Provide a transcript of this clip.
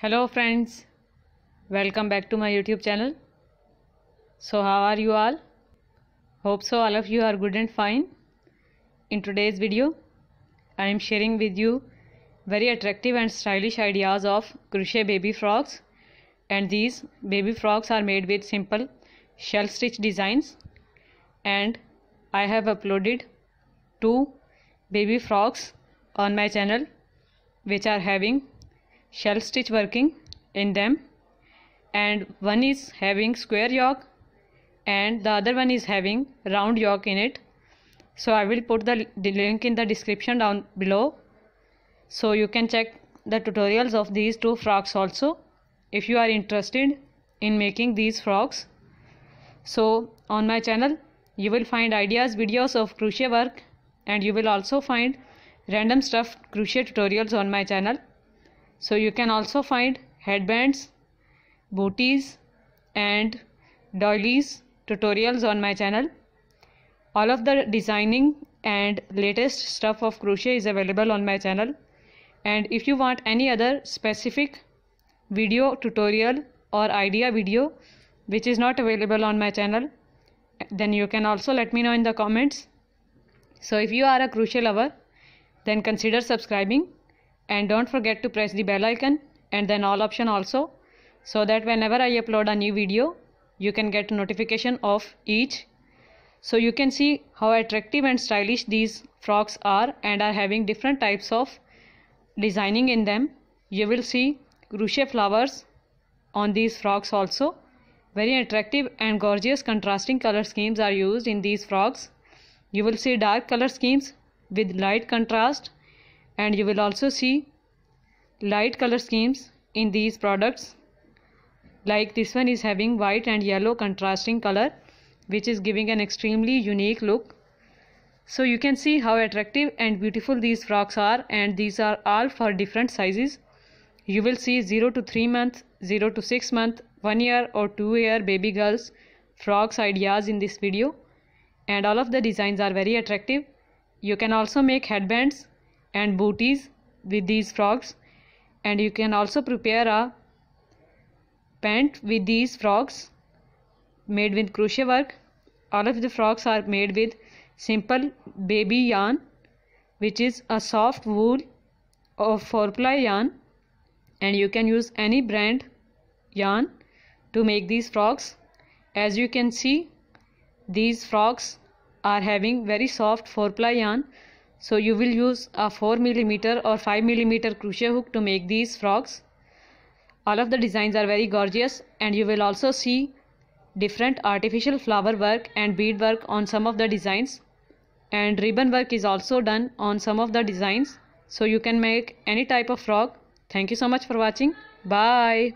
hello friends welcome back to my youtube channel so how are you all hope so all of you are good and fine in today's video i am sharing with you very attractive and stylish ideas of crochet baby frogs and these baby frogs are made with simple shell stitch designs and i have uploaded two baby frogs on my channel which are having shell stitch working in them and one is having square yoke and the other one is having round yoke in it so I will put the link in the description down below so you can check the tutorials of these two frogs also if you are interested in making these frogs. so on my channel you will find ideas videos of crochet work and you will also find random stuff, crochet tutorials on my channel so you can also find headbands, booties and doilies tutorials on my channel. All of the designing and latest stuff of crochet is available on my channel. And if you want any other specific video tutorial or idea video which is not available on my channel, then you can also let me know in the comments. So if you are a crochet lover, then consider subscribing and don't forget to press the bell icon and then all option also so that whenever I upload a new video you can get notification of each so you can see how attractive and stylish these frocks are and are having different types of designing in them you will see crochet flowers on these frocks also very attractive and gorgeous contrasting color schemes are used in these frocks you will see dark color schemes with light contrast and you will also see light color schemes in these products like this one is having white and yellow contrasting color which is giving an extremely unique look so you can see how attractive and beautiful these frocks are and these are all for different sizes you will see 0 to 3 month 0 to 6 month 1 year or 2 year baby girls frocks ideas in this video and all of the designs are very attractive you can also make headbands and booties with these frogs and you can also prepare a pant with these frogs made with crochet work all of the frogs are made with simple baby yarn which is a soft wool or four ply yarn and you can use any brand yarn to make these frogs as you can see these frogs are having very soft four ply yarn so you will use a 4 millimeter or 5 millimeter crochet hook to make these frogs. All of the designs are very gorgeous and you will also see different artificial flower work and bead work on some of the designs and ribbon work is also done on some of the designs so you can make any type of frog thank you so much for watching bye